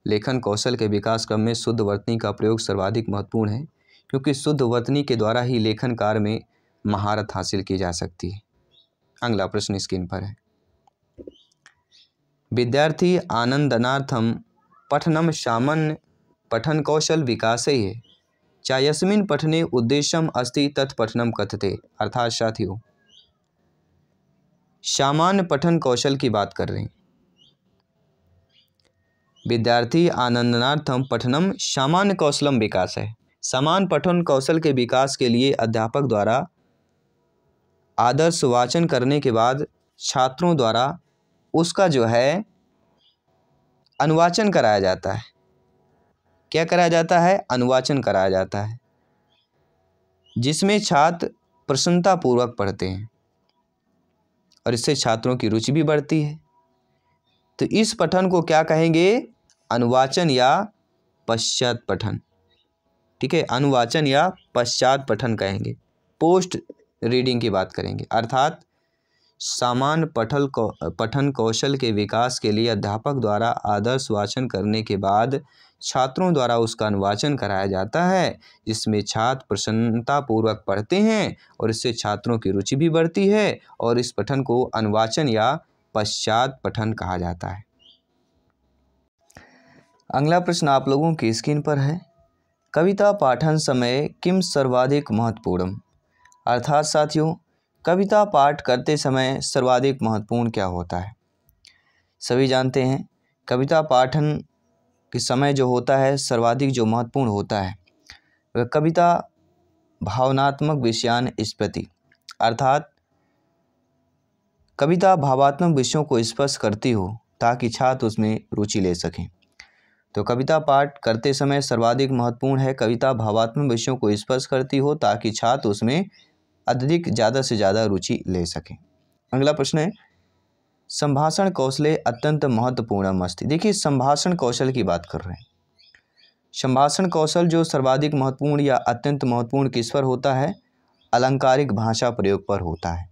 लेखन कौशल के विकास क्रम में शुद्ध वर्तनी का प्रयोग सर्वाधिक महत्वपूर्ण है क्योंकि शुद्ध वर्तनी के द्वारा ही लेखन कार्य में महारत हासिल की जा सकती है अगला प्रश्न स्क्रीन पर है विद्यार्थी आनंदनार्थम पठनम सामान्य पठन कौशल विकास है चाहे यस्मिन् पठने उद्देश्यम अस्ति तथ पठनम कथते अर्थात साथियों सामान्य पठन कौशल की बात कर रहे हैं विद्यार्थी आनंदनार्थम पठनम सामान्य कौशलम विकास है समान पठन कौशल के विकास के लिए अध्यापक द्वारा आदर्श वाचन करने के बाद छात्रों द्वारा उसका जो है अनुवाचन कराया जाता है क्या कराया जाता है अनुवाचन कराया जाता है जिसमें छात्र प्रसन्नतापूर्वक पढ़ते हैं और इससे छात्रों की रुचि भी बढ़ती है तो इस पठन को क्या कहेंगे अनुवाचन या पश्चात पठन ठीक है अनुवाचन या पश्चात पठन कहेंगे पोस्ट रीडिंग की बात करेंगे अर्थात सामान्य पठल को पठन कौशल के विकास के लिए अध्यापक द्वारा आदर्श वाचन करने के बाद छात्रों द्वारा उसका अनुवाचन कराया जाता है इसमें छात्र प्रसन्नतापूर्वक पढ़ते हैं और इससे छात्रों की रुचि भी बढ़ती है और इस पठन को अनुवाचन या पश्चात पठन कहा जाता है अगला प्रश्न आप लोगों की स्क्रीन पर है कविता पाठन समय किम सर्वाधिक महत्वपूर्ण अर्थात साथियों कविता पाठ करते समय सर्वाधिक महत्वपूर्ण क्या होता है सभी जानते हैं कविता पाठन के समय जो होता है सर्वाधिक जो महत्वपूर्ण होता है वह कविता भावनात्मक विषयान स्प्रति अर्थात कविता भावात्मक विषयों को स्पर्श करती हो ताकि छात्र उसमें रुचि ले सकें तो कविता पाठ करते समय सर्वाधिक महत्वपूर्ण है कविता भावात्मक विषयों को स्पर्श करती हो ताकि छात्र उसमें अधिक ज़्यादा से ज़्यादा रुचि ले सकें अगला प्रश्न है संभाषण कौशल अत्यंत महत्वपूर्ण मस्ती देखिए संभाषण कौशल की बात कर रहे हैं संभाषण कौशल जो सर्वाधिक महत्वपूर्ण या अत्यंत महत्वपूर्ण किस पर होता है अलंकारिक भाषा प्रयोग पर होता है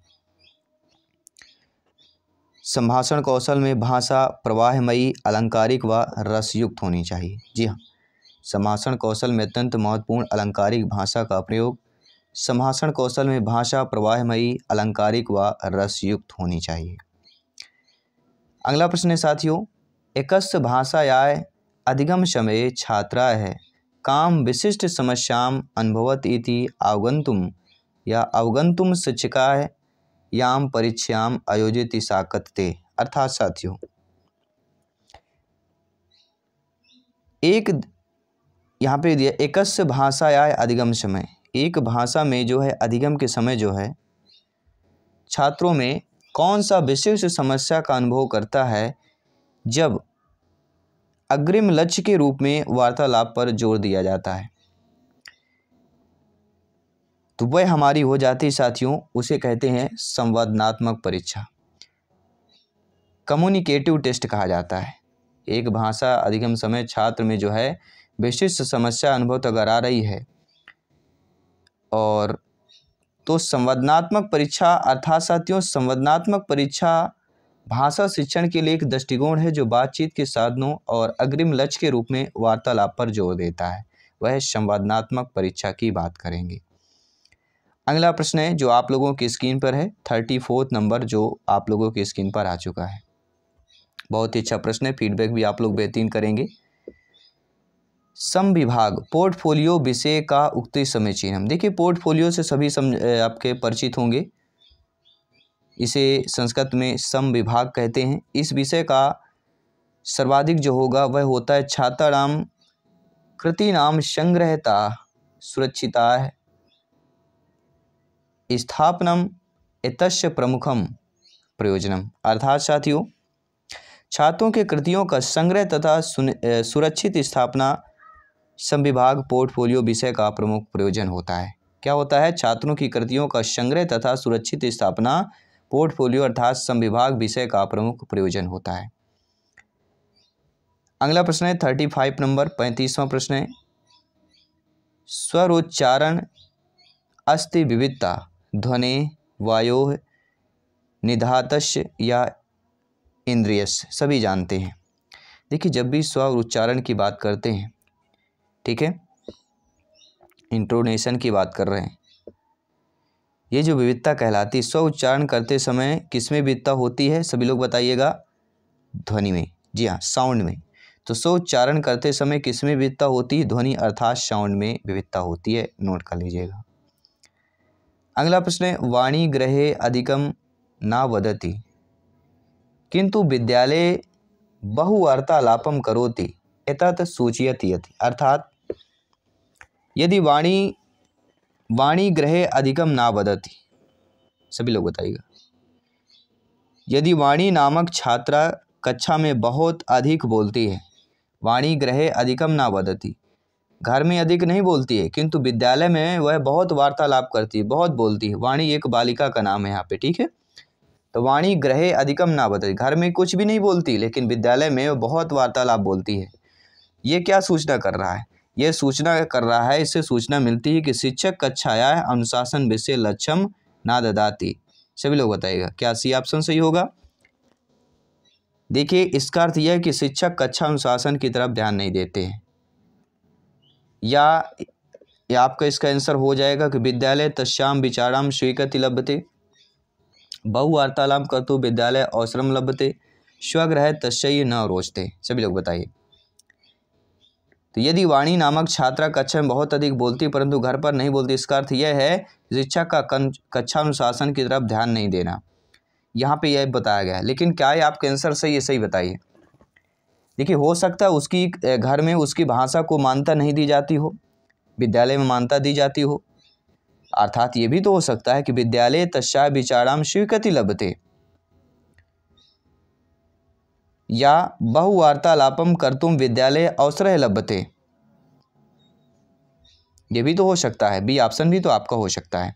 संभाषण कौशल में भाषा प्रवाहमयी अलंकारिक व रसयुक्त होनी चाहिए जी हाँ संभाषण कौशल में अत्यंत महत्वपूर्ण अलंकारिक भाषा का प्रयोग संभाषण कौशल में भाषा प्रवाहमयी अलंकारिक व रसयुक्त होनी चाहिए अगला प्रश्न है साथियों एकस्थ भाषायाय अधिगम समय छात्रा है काम विशिष्ट समस्याम अनुभवत इति अवगंतुम या अवगंतुम शिक्षिका है याम परीक्षायाम आयोजित साकत्ते अर्थात साथियों एक यहाँ पे दिया एकस्य भाषाया अधिगम समय एक भाषा में जो है अधिगम के समय जो है छात्रों में कौन सा विशेष समस्या का अनुभव करता है जब अग्रिम लक्ष्य के रूप में वार्तालाप पर जोर दिया जाता है तो वह हमारी हो जाती साथियों उसे कहते हैं संवादनात्मक परीक्षा कम्युनिकेटिव टेस्ट कहा जाता है एक भाषा अधिगम समय छात्र में जो है विशिष्ट समस्या अनुभव अगर आ रही है और तो संवादनात्मक परीक्षा अर्थात साथियों संवादनात्मक परीक्षा भाषा शिक्षण के लिए एक दृष्टिकोण है जो बातचीत के साधनों और अग्रिम लक्ष्य के रूप में वार्तालाप पर जोर देता है वह संवादनात्मक परीक्षा की बात करेंगे अगला प्रश्न है जो आप लोगों की स्क्रीन पर है थर्टी फोर्थ नंबर जो आप लोगों की स्क्रीन पर आ चुका है बहुत ही अच्छा प्रश्न है फीडबैक भी आप लोग बेहतरीन करेंगे सम विभाग पोर्टफोलियो विषय का उक्ति समय चिन्ह देखिए पोर्टफोलियो से सभी सम आपके परिचित होंगे इसे संस्कृत में सम विभाग कहते हैं इस विषय का सर्वाधिक जो होगा वह होता है छात्राराम कृति नाम संग्रहता सुरक्षिता स्थापनम एतस्य प्रमुखम प्रयोजनम अर्थात साथियों छात्रों के कृतियों का संग्रह तथा सुरक्षित स्थापना संविभाग पोर्टफोलियो विषय का प्रमुख प्रयोजन होता है क्या होता है छात्रों की कृतियों का संग्रह तथा सुरक्षित स्थापना पोर्टफोलियो अर्थात संविभाग विषय का प्रमुख प्रयोजन होता है अगला प्रश्न है थर्टी फाइव नंबर पैंतीसवां प्रश्न है स्वरोच्चारण अस्थि विविधता ध्वनि वायो निधातश या इंद्रियस सभी जानते हैं देखिए जब भी स्वर उच्चारण की बात करते हैं ठीक है इंट्रोनेशन की बात कर रहे हैं ये जो विविधता कहलाती स्व उच्चारण करते समय किसमें विविधता होती है सभी लोग बताइएगा ध्वनि में जी हाँ साउंड में तो स्व उच्चारण करते समय किसमें विविधता होती है ध्वनि अर्थात साउंड में विविधता होती है नोट कर लीजिएगा अगला प्रश्न है वाणी ग्रहे अधिकम ना वदती किंतु विद्यालय बहुवार्तालापम करोती एतत् सूचयति यति अर्थात यदि वाणी वाणी ग्रहे अधिकम ना बदती सभी लोग बताइएगा यदि वाणी नामक छात्रा कक्षा में बहुत अधिक बोलती है वाणी ग्रहे अधिकम ना बदती घर में अधिक नहीं बोलती है किंतु विद्यालय में वह बहुत वार्तालाप करती है बहुत बोलती है वाणी एक बालिका का नाम है यहाँ पे ठीक है तो वाणी ग्रहे अधिकम ना बदती घर में कुछ भी नहीं बोलती लेकिन विद्यालय में वह बहुत वार्तालाप बोलती है ये क्या सूचना कर रहा है ये सूचना कर रहा है इससे सूचना मिलती है कि शिक्षक कक्षाया अनुशासन विषय लक्ष्यम ना ददाती सभी लोग बताइएगा क्या सी ऑप्शन सही होगा देखिए इसका अर्थ यह है कि शिक्षक कक्षा अच्छा अनुशासन की तरफ ध्यान नहीं देते हैं या, या आपका इसका आंसर हो जाएगा कि विद्यालय तश्याम विचाराम स्वीकृति लभ्यते बहुवार्तालाप तो विद्यालय अवसरम लभ्यते स्वग्रह तश्चय न रोचते सभी लोग बताइए यदि वाणी नामक छात्रा कक्षा में बहुत अधिक बोलती परंतु घर पर नहीं बोलती इसका अर्थ यह है शिक्षा का कक्षा अनुशासन की तरफ ध्यान नहीं देना यहाँ पे यह बताया गया है लेकिन क्या है आपके आंसर सही है सही बताइए देखिए हो सकता है उसकी घर में उसकी भाषा को मान्यता नहीं दी जाती हो विद्यालय में मान्यता दी जाती हो अर्थात ये भी तो हो सकता है कि विद्यालय तस्या विचाराम स्वीकृति लभते या बहुवार्तालापम कर्तुम विद्यालय अवसर लभते ये भी तो हो सकता है बी ऑप्शन भी तो आपका हो सकता है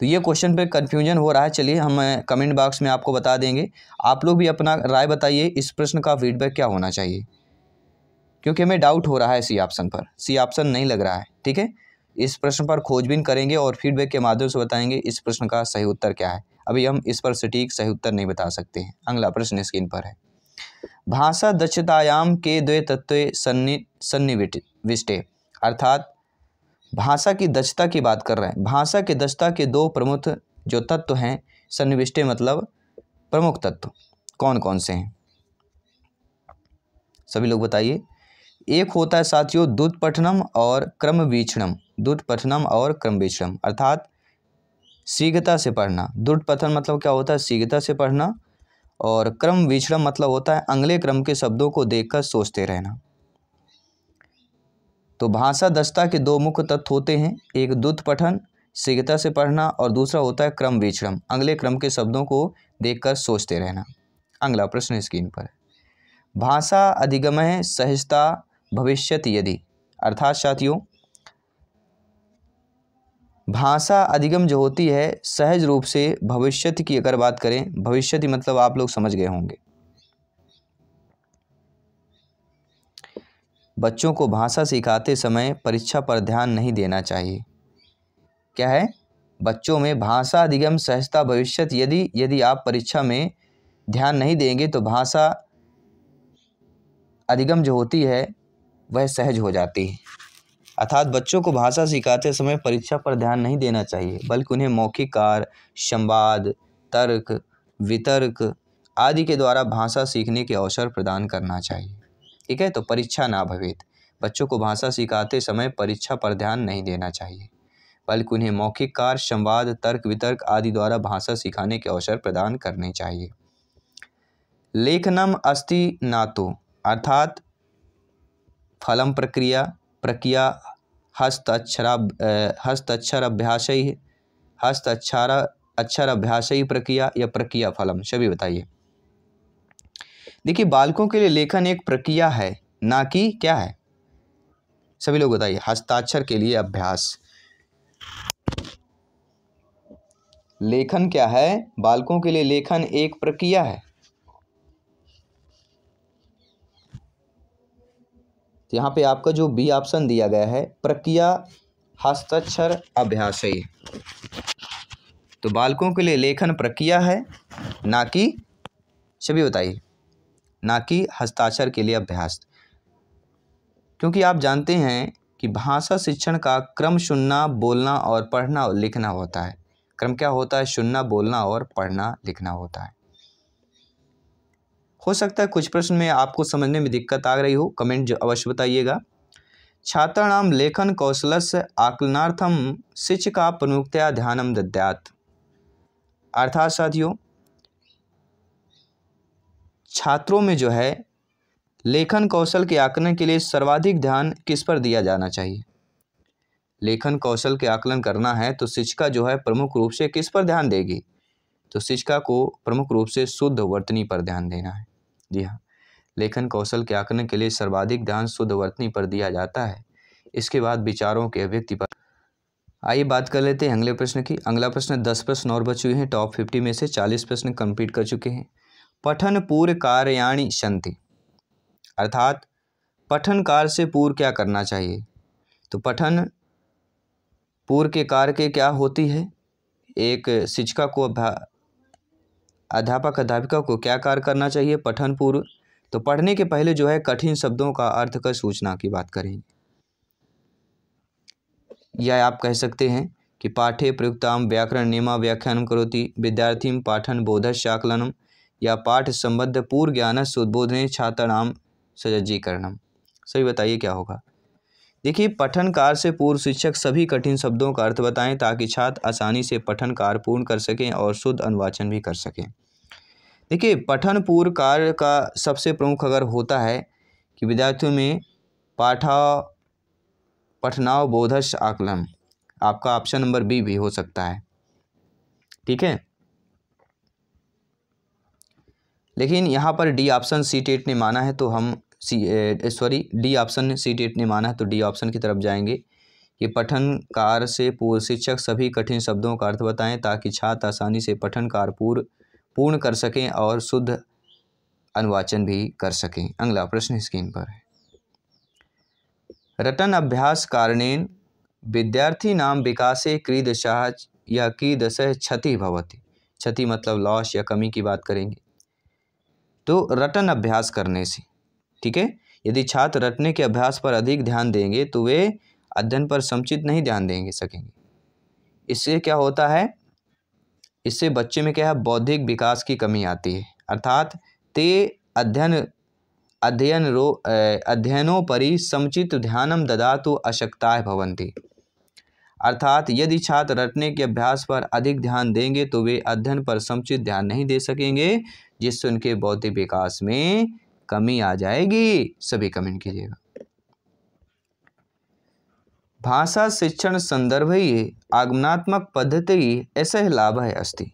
तो ये क्वेश्चन पे कन्फ्यूजन हो रहा है चलिए हम कमेंट बॉक्स में आपको बता देंगे आप लोग भी अपना राय बताइए इस प्रश्न का फीडबैक क्या होना चाहिए क्योंकि हमें डाउट हो रहा है सी ऑप्शन पर सी ऑप्शन नहीं लग रहा है ठीक है इस प्रश्न पर खोजबीन करेंगे और फीडबैक के माध्यम से बताएंगे इस प्रश्न का सही उत्तर क्या है अभी हम इस पर सटीक सही उत्तर नहीं बता सकते हैं अगला प्रश्न स्क्रीन पर है भाषा दक्षतायाम के द्वे तत्व सन्नि सन्निविष्टे अर्थात भाषा की दक्षता की बात कर रहे हैं भाषा की दक्षता के दो प्रमुख जो तत्व हैं सन्निविष्टे मतलब प्रमुख तत्व कौन कौन से हैं सभी लोग बताइए एक होता है साथियों दूध पठनम और क्रम वीक्षणम दूध पठनम और क्रम वीक्षणम अर्थात शीघ्रता से पढ़ना दूध पठन मतलब क्या होता है शीघ्रता से पढ़ना और क्रम वीक्षणम मतलब होता है अगले क्रम के शब्दों को देखकर सोचते रहना तो भाषा दस्ता के दो मुख्य तत्व होते हैं एक दुत पठन शीघ्रता से पढ़ना और दूसरा होता है क्रम विक्रम अगले क्रम के शब्दों को देखकर सोचते रहना अगला प्रश्न स्क्रीन पर भाषा अधिगम है सहजता भविष्यत यदि अर्थात साथियों भाषा अधिगम जो होती है सहज रूप से भविष्य की अगर बात करें भविष्य मतलब आप लोग समझ गए होंगे बच्चों को भाषा सिखाते समय परीक्षा पर ध्यान नहीं देना चाहिए क्या है बच्चों में भाषा अधिगम सहजता भविष्य यदि यदि आप परीक्षा में ध्यान नहीं देंगे तो भाषा अधिगम जो होती है वह सहज हो जाती है अर्थात बच्चों को भाषा सिखाते समय परीक्षा पर ध्यान नहीं देना चाहिए बल्कि उन्हें मौखिक कार संवाद तर्क वितर्क आदि के द्वारा भाषा सीखने के अवसर प्रदान करना चाहिए ठीक है तो परीक्षा ना भवेत बच्चों को भाषा सिखाते समय परीक्षा पर ध्यान नहीं देना चाहिए बल्कि उन्हें मौखिक कार्य संवाद तर्क वितर्क आदि द्वारा भाषा सिखाने के अवसर प्रदान करने चाहिए लेखनम अस्ति नातो अर्थात फलम प्रक्रिया प्रक्रिया हस्ताक्षरा हस्ताक्षर अभ्यास ही हस्ताक्षर अक्षर अभ्यास ही प्रक्रिया या प्रक्रिया फलम सभी बताइए देखिए बालकों के लिए लेखन एक प्रक्रिया है ना कि क्या है सभी लोग बताइए हस्ताक्षर के लिए अभ्यास लेखन क्या है बालकों के लिए लेखन एक प्रक्रिया है तो यहां पे आपका जो बी ऑप्शन दिया गया है प्रक्रिया हस्ताक्षर अभ्यास है तो बालकों के लिए लेखन प्रक्रिया है ना कि सभी बताइए ना कि हस्ताक्षर के लिए अभ्यास क्योंकि आप जानते हैं कि भाषा शिक्षण का क्रम सुनना बोलना और पढ़ना और लिखना होता है क्रम क्या होता है सुनना बोलना और पढ़ना लिखना होता है हो सकता है कुछ प्रश्न में आपको समझने में दिक्कत आ रही हो कमेंट जो अवश्य बताइएगा छात्राणाम लेखन कौशल से आकलनार्थम शिक्षका प्रमुखतया ध्यानम दद्यात अर्थात साथियों छात्रों में जो है लेखन कौशल के आकलन के लिए सर्वाधिक ध्यान किस पर दिया जाना चाहिए लेखन कौशल के आकलन करना है तो शिक्षिका जो है प्रमुख रूप से किस पर ध्यान देगी तो शिक्षिका को प्रमुख रूप से शुद्ध वर्तनी पर ध्यान देना है जी हाँ लेखन कौशल के आकलन के लिए सर्वाधिक ध्यान शुद्ध वर्तनी पर दिया जाता है इसके बाद विचारों के अभिव्यक्ति पर आइए बात कर लेते हैं अगले प्रश्न की अगला प्रश्न दस प्रश्न और बचे हुए हैं टॉप फिफ्टी में से चालीस प्रश्न कंप्लीट कर चुके हैं पठन पूर्व कार्याणी सन्ति अर्थात पठन कार्य से पूर्व क्या करना चाहिए तो पठन पूर्व के कार्य के क्या होती है एक शिक्षिका को अध्यापक अध्यापिका को क्या कार्य करना चाहिए पठन पूर्व तो पढ़ने के पहले जो है कठिन शब्दों का अर्थ का सूचना की बात करेंगे या आप कह सकते हैं कि पाठे प्रयुक्ताम व्याकरण नियमा व्याख्यान करोति विद्यार्थी पाठन बोधस्याकलनम या पाठ संबद्ध पूर्व ज्ञान सुदबोधने छात्राणाम सजजीकरणम सही बताइए क्या होगा देखिए पठन कार से पूर्व शिक्षक सभी कठिन शब्दों का अर्थ बताएं ताकि छात्र आसानी से पठन कार पूर्ण कर सकें और शुद्ध अनुवाचन भी कर सकें देखिए पठन पूर्व कार्य का सबसे प्रमुख अगर होता है कि विद्यार्थियों में पाठा पठनाव बोधस आकलन आपका ऑप्शन नंबर बी भी हो सकता है ठीक है लेकिन यहाँ पर डी ऑप्शन सी टेट ने माना है तो हम C sorry D option C TET ने माना है तो डी ऑप्शन की तरफ जाएंगे कि पठनकार से पूर्व शिक्षक सभी कठिन शब्दों का अर्थ बताएं ताकि छात्र आसानी से पठनकार पूर्व पूर्ण कर सकें और शुद्ध अनुवाचन भी कर सकें अगला प्रश्न स्क्रीन पर है रटन अभ्यास कारणेन विद्यार्थी नाम विकासे क्रीदशाह या क्रीदश क्षति भवती क्षति मतलब लॉस या कमी की बात करेंगे तो रटन अभ्यास करने से ठीक है यदि छात्र रटने के अभ्यास पर अधिक ध्यान देंगे तो वे अध्ययन पर समुचित नहीं ध्यान देंगे सकेंगे इससे क्या होता है इससे बच्चे में क्या है बौद्धिक विकास की कमी आती है अर्थात ते अध्ययन अध्ययन रो अध्ययनों पर ही समुचित ध्यानम ददातु भवन थी अर्थात यदि छात्र रटने के अभ्यास पर अधिक ध्यान देंगे तो वे अध्ययन पर समुचित ध्यान नहीं दे सकेंगे जिससे उनके बौद्धिक विकास में कमी आ जाएगी सभी कमेंट कीजिएगा भाषा शिक्षण संदर्भ ही आगमनात्मक पद्धति ऐसा ही लाभ है अस्थि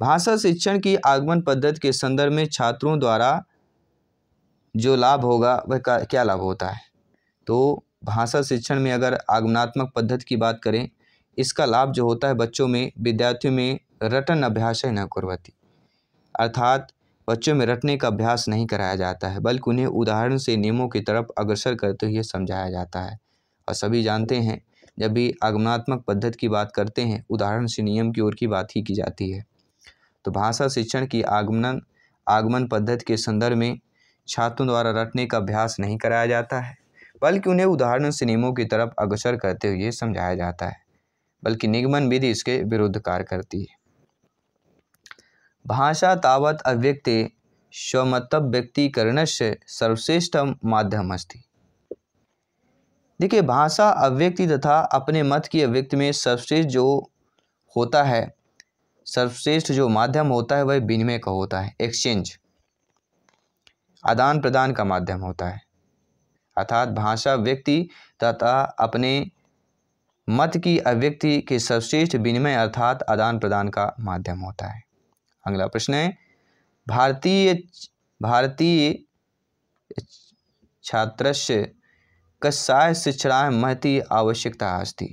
भाषा शिक्षण की आगमन पद्धति के संदर्भ में छात्रों द्वारा जो लाभ होगा वह क्या लाभ होता है तो भाषा शिक्षण में अगर आगमनात्मक पद्धति की बात करें इसका लाभ जो होता है बच्चों में विद्यार्थियों में रटन अभ्यास है न करवाती अर्थात बच्चों में रटने का अभ्यास नहीं कराया जाता है बल्कि उन्हें उदाहरण से नियमों की तरफ अग्रसर करते हुए समझाया जाता है और सभी जानते हैं जब भी आगमनात्मक पद्धति की बात करते हैं उदाहरण से नियम की ओर की बात ही की जाती है तो भाषा शिक्षण की आगमन आगमन पद्धति के संदर्भ में छात्रों द्वारा रटने का अभ्यास नहीं कराया जाता है बल्कि उन्हें उदाहरण से नियमों की तरफ अग्रसर करते हुए समझाया जाता है बल्कि निगमन विधि इसके विरुद्ध कार्य करती है भाषा तावत् अव्यक्ते सर्वश्रेष्ठ माध्यम माध्यमस्ति देखिए भाषा अव्यक्ति तथा अपने मत की अव्यक्ति में सर्वश्रेष्ठ जो होता है सर्वश्रेष्ठ जो माध्यम होता है वह विनिमय का होता है एक्सचेंज आदान प्रदान का माध्यम होता है अर्थात भाषा व्यक्ति तथा अपने मत की अव्यक्ति के सर्वश्रेष्ठ विनिमय अर्थात आदान प्रदान का माध्यम होता है अगला प्रश्न है भारतीय भारतीय छात्रस्य कस्याः शिक्षा महती आवश्यकता अस्ति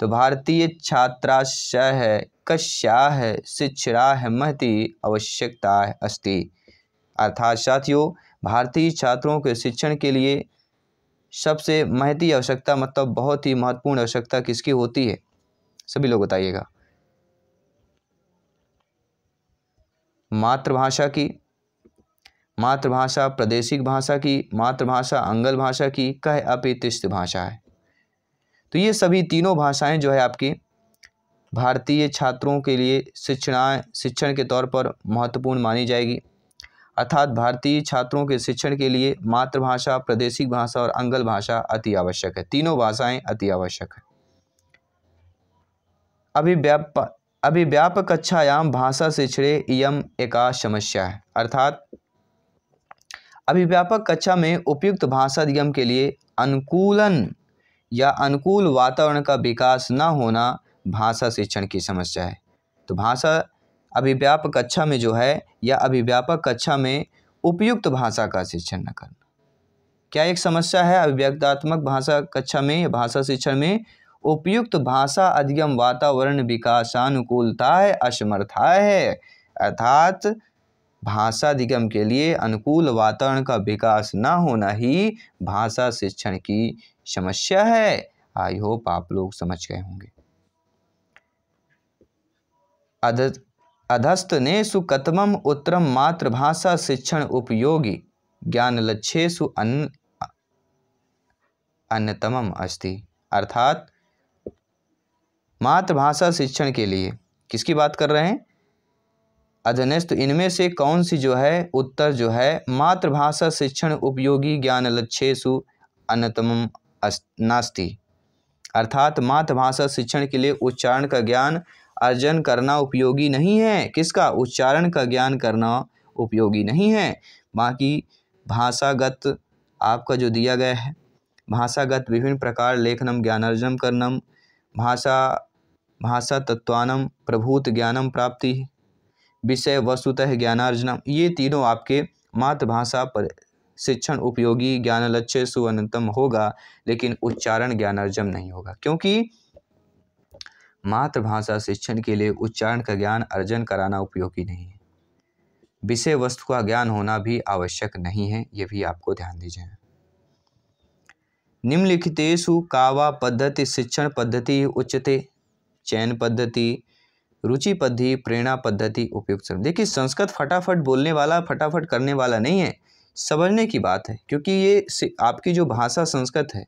तो भारतीय छात्राशः शिक्षणा है महती आवश्यकता अस्ति अर्थात साथियों भारतीय छात्रों के शिक्षण के लिए सबसे महती आवश्यकता मतलब बहुत ही महत्वपूर्ण आवश्यकता किसकी होती है सभी लोग बताइएगा मातृभाषा की मातृभाषा प्रादेशिक भाषा की मातृभाषा अंगल भाषा की कह अपितिष्ट भाषा है तो ये सभी तीनों भाषाएं जो है आपकी भारतीय छात्रों के लिए शिक्षणाएँ शिक्षण के तौर पर महत्वपूर्ण मानी जाएगी अर्थात भारतीय छात्रों के शिक्षण के लिए मातृभाषा प्रादेशिक भाषा और अंगल भाषा अति आवश्यक है तीनों भाषाएं अति आवश्यक है अभी व्यापा अभिव्यापक कक्षायाम भाषा से छिड़े यम एका समस्या है अर्थात अभिव्यापक कक्षा में उपयुक्त भाषा नियम के लिए अनुकूलन या अनुकूल वातावरण का विकास न होना भाषा शिक्षण की समस्या है तो भाषा अभिव्यापक कक्षा में जो है या अभिव्यापक कक्षा में उपयुक्त भाषा का शिक्षण न करना क्या एक समस्या है अभिव्यक्तात्मक भाषा कक्षा में या भाषा शिक्षण में उपयुक्त भाषा अधिगम वातावरण विकासानुकूलता है असमर्था है अर्थात भाषा अधिगम के लिए अनुकूल वातावरण का विकास न होना ही भाषा शिक्षण की समस्या है आई होप आप लोग समझ गए होंगे अधस्त ने सुकतम उत्तरम मातृभाषा शिक्षण उपयोगी ज्ञान लक्ष्यु सुन अन्यतम अस्थि अर्थात मातृभाषा शिक्षण के लिए किसकी बात कर रहे हैं अधनेश इनमें से कौन सी जो है उत्तर जो है मातृभाषा शिक्षण उपयोगी ज्ञान लक्ष्यु अन्यतम नास्ति अर्थात मातृभाषा शिक्षण के लिए उच्चारण का ज्ञान अर्जन करना उपयोगी नहीं है किसका उच्चारण का ज्ञान करना उपयोगी नहीं है बाकी भाषागत आपका जो दिया गया है भाषागत विभिन्न प्रकार लेखनम ज्ञानार्जन करनम भाषा भाषा तत्वानम प्रभूत ज्ञानम प्राप्ति विषय वस्तुतः ज्ञानार्जनम ये तीनों आपके मातृभाषा पर शिक्षण उपयोगी ज्ञान लक्ष्य सुअनंतम होगा लेकिन उच्चारण ज्ञानार्जन नहीं होगा क्योंकि मातृभाषा शिक्षण के लिए उच्चारण का ज्ञान अर्जन कराना उपयोगी नहीं है विषय वस्तु का ज्ञान होना भी आवश्यक नहीं है ये भी आपको ध्यान दीजिए निम्नलिखितेशु कावा पद्धति शिक्षण पद्धति उच्चते चयन पद्धति रुचि पद्धति प्रेरणा पद्धति उपयुक्त शब्द देखिए संस्कृत फटाफट बोलने वाला फटाफट करने वाला नहीं है समझने की बात है क्योंकि ये आपकी जो भाषा संस्कृत है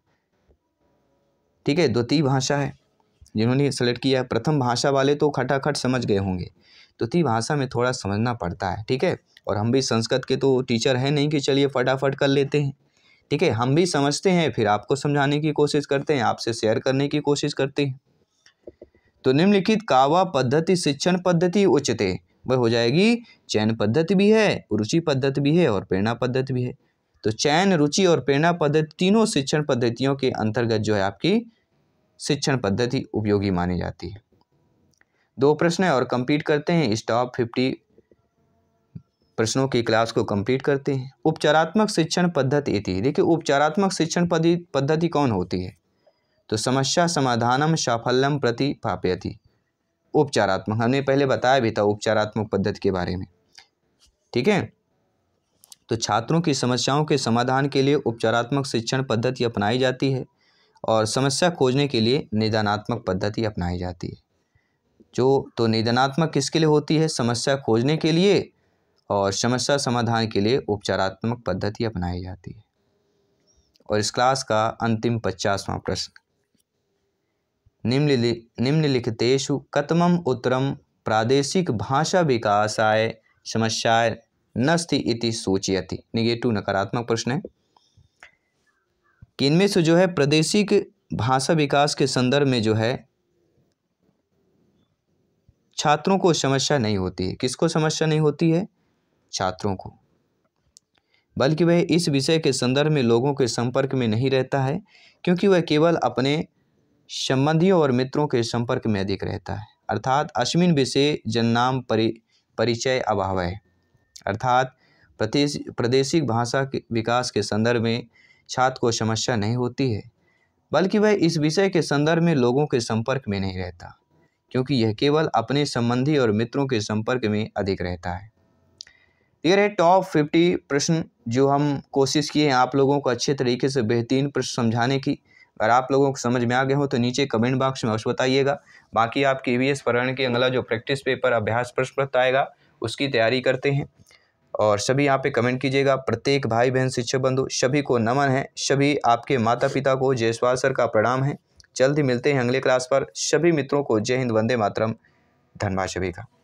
ठीक है द्वितीय भाषा है जिन्होंने सेलेक्ट किया प्रथम भाषा वाले तो खटाखट समझ गए होंगे द्वितीय भाषा में थोड़ा समझना पड़ता है ठीक है और हम भी संस्कृत के तो टीचर हैं नहीं कि चलिए फटाफट कर लेते हैं ठीक है हम भी समझते हैं फिर आपको समझाने की कोशिश करते हैं आपसे शेयर करने की कोशिश करते हैं तो निम्नलिखित कावा पद्धति शिक्षण पद्धति उच्चते वह हो जाएगी चयन पद्धति भी है रुचि पद्धति भी है और प्रेरणा पद्धति भी है तो चयन रुचि और प्रेरणा पद्धति तीनों शिक्षण पद्धतियों के अंतर्गत जो है आपकी शिक्षण पद्धति उपयोगी मानी जाती है दो प्रश्न और कंप्लीट करते हैं इस टॉप फिफ्टी प्रश्नों की क्लास को कंप्लीट करते हैं उपचारात्मक शिक्षण पद्धति देखिए उपचारात्मक शिक्षण पद्धति कौन होती है तो समस्या समाधानम साफल्यम प्रति थी उपचारात्मक हमने पहले बताया भी था उपचारात्मक पद्धति के बारे में ठीक है तो छात्रों की समस्याओं के समाधान के लिए उपचारात्मक शिक्षण पद्धति अपनाई जाती है और समस्या खोजने के लिए निदानात्मक पद्धति अपनाई जाती है जो तो निदानात्मक किसके लिए होती है समस्या खोजने के लिए और समस्या समाधान के लिए उपचारात्मक पद्धति अपनाई जाती है और इस क्लास का अंतिम पचासवां प्रश्न निम्नलि उत्तर प्रादेशिक भाषा विकासाय समस्याय नस्ति इति निगेटिव नकारात्मक प्रश्न है कि इनमें से जो है प्रादेशिक भाषा विकास के संदर्भ में जो है छात्रों को समस्या नहीं होती है किसको समस्या नहीं होती है छात्रों को बल्कि वह इस विषय के संदर्भ में लोगों के संपर्क में नहीं रहता है क्योंकि वह केवल अपने संबंधियों और मित्रों के संपर्क में अधिक रहता है अर्थात अश्विन विषय जन्नाम परि परिचय अभाव है अर्थात प्रदेश प्रादेशिक भाषा के विकास के संदर्भ में छात्र को समस्या नहीं होती है बल्कि वह इस विषय के संदर्भ में लोगों के संपर्क में नहीं रहता क्योंकि यह केवल अपने संबंधी और मित्रों के संपर्क में अधिक रहता है ये रहे टॉप फिफ्टी प्रश्न जो हम कोशिश किए हैं आप लोगों को अच्छे तरीके से बेहतरीन प्रश्न समझाने की अगर आप लोगों को समझ में आ गए हो तो नीचे कमेंट बॉक्स में अवश्य बताइएगा बाकी आपके ई वी एस प्रकरण के अगला जो प्रैक्टिस पेपर अभ्यास प्रश्न पत्र आएगा उसकी तैयारी करते हैं और सभी यहाँ पे कमेंट कीजिएगा प्रत्येक भाई बहन शिक्षक बंधु सभी को नमन है सभी आपके माता पिता को जयसवाल सर का प्रणाम है जल्द ही मिलते हैं अगले क्लास पर सभी मित्रों को जय हिंद वंदे मातरम धन्यवाद सभी का